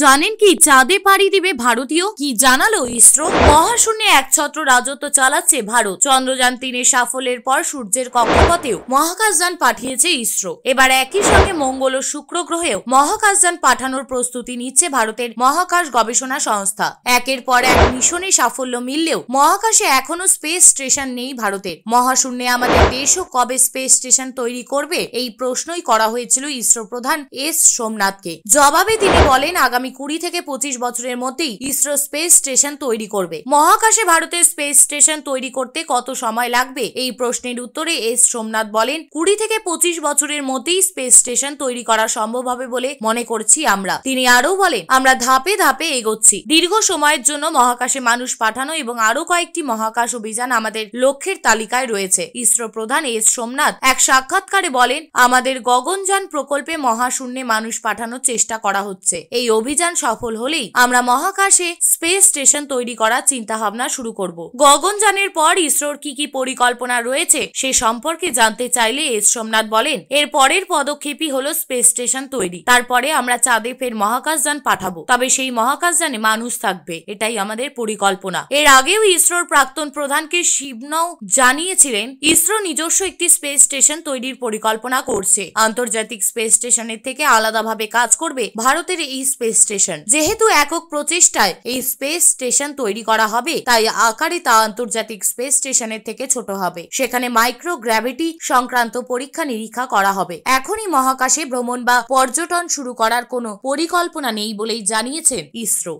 জানেন কি চাঁদে পাড়ি দিবে ভারতীয় কি জানালো ইসরো মহাশূন্যে এক ছত্র রাজত্ব চালাচ্ছে ভারত চন্দ্রযান তিনের সাফল্যের পর সূর্যের কক্ষপথেও মহাকাশযান পাঠিয়েছে ইসরো এবার একই সঙ্গে মঙ্গল ও শুক্র গ্রহেও মহাকাশযান পাঠানোর প্রস্তুতি নিচ্ছে ভারতের মহাকাশ গবেষণা সংস্থা একের পর এক মিশনে সাফল্য মিললেও মহাকাশে এখনো স্পেস স্টেশন নেই ভারতের মহাশূন্যে আমাদের দেশও কবে স্পেস স্টেশন তৈরি করবে এই প্রশ্নই করা হয়েছিল ইসরো প্রধান এস সোমনাথকে জবাবে তিনি বলেন আগামী আগামী কুড়ি থেকে পঁচিশ বছরের মধ্যেই ইসরো স্পেস স্টেশন তৈরি করবে মহাকাশে ভারতের স্পেস স্টেশন তৈরি করতে কত সময় লাগবে এই প্রশ্নের উত্তরে এস সোমনাথ বলেন কুড়ি থেকে পঁচিশ বছরের মধ্যেই স্পেস স্টেশন তৈরি করা সম্ভব হবে বলে মনে করছি আমরা তিনি আরও বলেন আমরা ধাপে ধাপে এগোচ্ছি দীর্ঘ সময়ের জন্য মহাকাশে মানুষ পাঠানো এবং আরও কয়েকটি মহাকাশ অভিযান আমাদের লক্ষ্যের তালিকায় রয়েছে ইসরো প্রধান এস সোমনাথ এক সাক্ষাৎকারে বলেন আমাদের গগনযান প্রকল্পে মহাশূন্যে মানুষ পাঠানোর চেষ্টা করা হচ্ছে এই অভিযান অভিযান সফল হলেই আমরা মহাকাশে স্পেস স্টেশন তৈরি করার চিন্তা ভাবনা শুরু করব গগনযানের পর ইসরোর কি কি পরিকল্পনা রয়েছে সে সম্পর্কে জানতে চাইলে এস সোমনাথ বলেন এর পরের পদক্ষেপই হলো স্পেস স্টেশন তৈরি তারপরে আমরা চাঁদে ফের মহাকাশযান পাঠাবো তবে সেই মহাকাশযানে মানুষ থাকবে এটাই আমাদের পরিকল্পনা এর আগেও ইসরোর প্রাক্তন প্রধানকে শিবনও জানিয়েছিলেন ইসরো নিজস্ব একটি স্পেস স্টেশন তৈরির পরিকল্পনা করছে আন্তর্জাতিক স্পেস স্টেশনের থেকে আলাদাভাবে কাজ করবে ভারতের এই স্পেস স্পেস স্টেশন যেহেতু একক প্রচেষ্টায় এই স্পেস স্টেশন তৈরি করা হবে তাই আকারে তা আন্তর্জাতিক স্পেস স্টেশনের থেকে ছোট হবে সেখানে মাইক্রো গ্র্যাভিটি সংক্রান্ত পরীক্ষা নিরীক্ষা করা হবে এখনই মহাকাশে ভ্রমণ বা পর্যটন শুরু করার কোনো পরিকল্পনা নেই বলেই জানিয়েছেন ইসরো